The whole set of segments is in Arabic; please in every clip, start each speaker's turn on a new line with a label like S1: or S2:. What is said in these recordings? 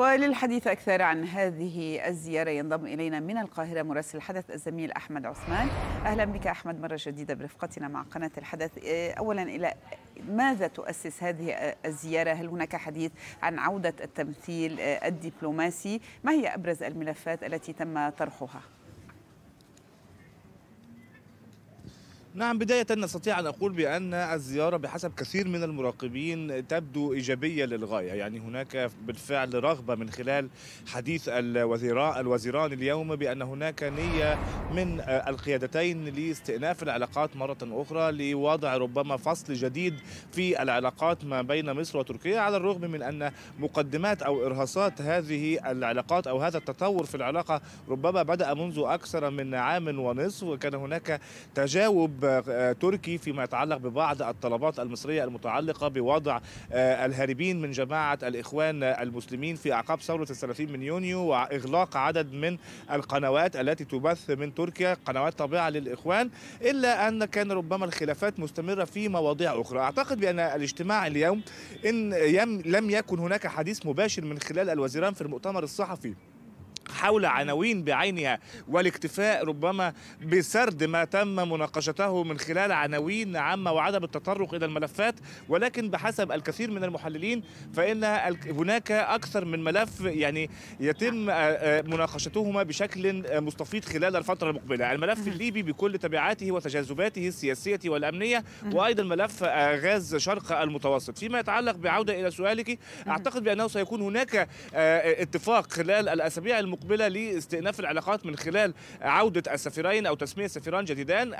S1: وللحديث أكثر عن هذه الزيارة ينضم إلينا من القاهرة مراسل الحدث الزميل أحمد عثمان أهلا بك أحمد مرة جديدة برفقتنا مع قناة الحدث آه، أولا إلى ماذا تؤسس هذه الزيارة هل هناك حديث عن عودة التمثيل آه، الدبلوماسي ما هي أبرز الملفات التي تم طرحها؟
S2: نعم بداية نستطيع أن أقول بأن الزيارة بحسب كثير من المراقبين تبدو إيجابية للغاية يعني هناك بالفعل رغبة من خلال حديث الوزيران اليوم بأن هناك نية من القيادتين لاستئناف العلاقات مرة أخرى لوضع ربما فصل جديد في العلاقات ما بين مصر وتركيا على الرغم من أن مقدمات أو إرهاصات هذه العلاقات أو هذا التطور في العلاقة ربما بدأ منذ أكثر من عام ونصف وكان هناك تجاوب جواب آه، تركي فيما يتعلق ببعض الطلبات المصرية المتعلقة بوضع آه، الهاربين من جماعة الإخوان المسلمين في أعقاب ثورة الثلاثين من يونيو وإغلاق عدد من القنوات التي تبث من تركيا قنوات طبيعة للإخوان إلا أن كان ربما الخلافات مستمرة في مواضيع أخرى أعتقد بأن الاجتماع اليوم إن لم يكن هناك حديث مباشر من خلال الوزيران في المؤتمر الصحفي حول عناوين بعينها والاكتفاء ربما بسرد ما تم مناقشته من خلال عناوين عامة وعدم التطرق إلى الملفات ولكن بحسب الكثير من المحللين فإن هناك أكثر من ملف يعني يتم آه، آه، مناقشتهما بشكل مستفيض خلال الفترة المقبلة الملف الليبي بكل تبعاته وتجاذباته السياسية والأمنية وأيضا ملف آه، غاز شرق المتوسط فيما يتعلق بعودة إلى سؤالك أعتقد بأنه سيكون هناك اتفاق خلال الأسابيع المقبلة مقبله لاستئناف العلاقات من خلال عوده السفيرين او تسميه سفيران جديدان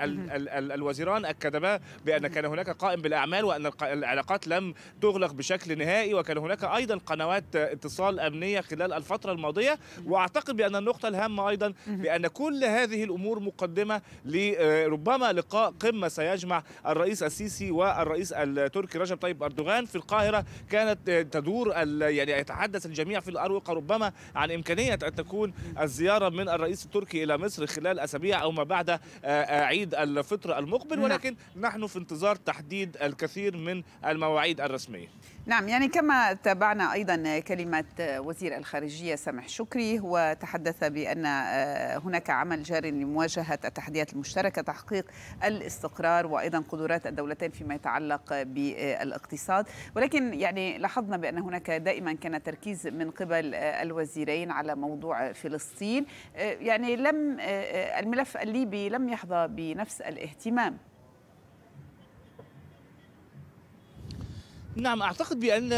S2: الوزيران اكدا بان كان هناك قائم بالاعمال وان العلاقات لم تغلق بشكل نهائي وكان هناك ايضا قنوات اتصال امنيه خلال الفتره الماضيه واعتقد بان النقطه الهامه ايضا بان كل هذه الامور مقدمه لربما لقاء قمه سيجمع الرئيس السيسي والرئيس التركي رجب طيب اردوغان في القاهره كانت تدور يعني يتحدث الجميع في الاروقه ربما عن امكانيه ان تكون تكون الزيارة من الرئيس التركي إلى مصر خلال أسابيع أو ما بعد آه، آه، عيد الفطر المقبل نعم. ولكن نحن في انتظار تحديد الكثير من المواعيد الرسمية
S1: نعم يعني كما تابعنا أيضا كلمة وزير الخارجية سامح شكري هو تحدث بأن آه، هناك عمل جار لمواجهة التحديات المشتركة تحقيق الاستقرار وأيضا قدرات الدولتين فيما يتعلق بالاقتصاد ولكن يعني لاحظنا بأن هناك دائما كان تركيز من قبل الوزيرين على موضوع فلسطين آه، يعني لم آه، آه، الملف الليبي لم يحظى بنفس الاهتمام
S2: نعم اعتقد بان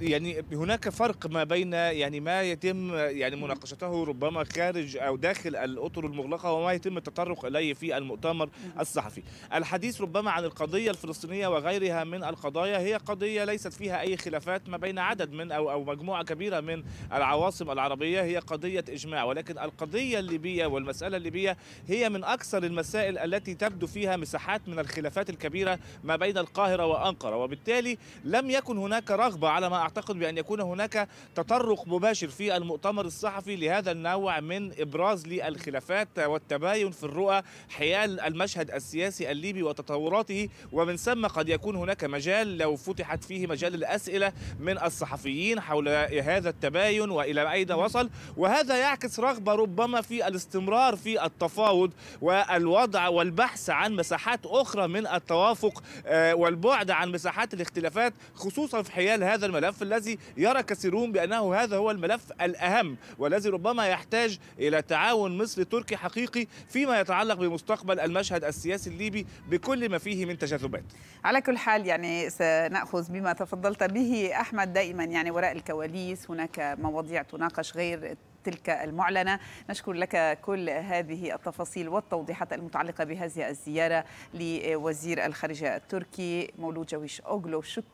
S2: يعني هناك فرق ما بين يعني ما يتم يعني مناقشته ربما خارج او داخل الاطر المغلقه وما يتم التطرق اليه في المؤتمر الصحفي. الحديث ربما عن القضيه الفلسطينيه وغيرها من القضايا هي قضيه ليست فيها اي خلافات ما بين عدد من او او مجموعه كبيره من العواصم العربيه هي قضيه اجماع ولكن القضيه الليبيه والمساله الليبيه هي من اكثر المسائل التي تبدو فيها مساحات من الخلافات الكبيره ما بين القاهره وانقره وبالتالي لا لم يكن هناك رغبة على ما أعتقد بأن يكون هناك تطرق مباشر في المؤتمر الصحفي لهذا النوع من إبراز للخلافات والتباين في الرؤى حيال المشهد السياسي الليبي وتطوراته ومن ثم قد يكون هناك مجال لو فتحت فيه مجال الأسئلة من الصحفيين حول هذا التباين وإلى أين وصل وهذا يعكس رغبة ربما في الاستمرار في التفاوض والوضع والبحث عن مساحات أخرى من التوافق آه، والبعد عن مساحات الاختلافات خصوصا في حيال هذا الملف الذي يرى كثيرون بأنه هذا هو الملف الأهم والذي ربما يحتاج إلى تعاون مصري تركي حقيقي فيما يتعلق بمستقبل المشهد السياسي الليبي بكل ما فيه من تجاذبات
S1: على كل حال يعني سنأخذ بما تفضلت به أحمد دائما يعني وراء الكواليس هناك مواضيع تناقش غير تلك المعلنة نشكر لك كل هذه التفاصيل والتوضيحات المتعلقة بهذه الزيارة لوزير الخارجية التركي مولود جويش أوغلو شكرا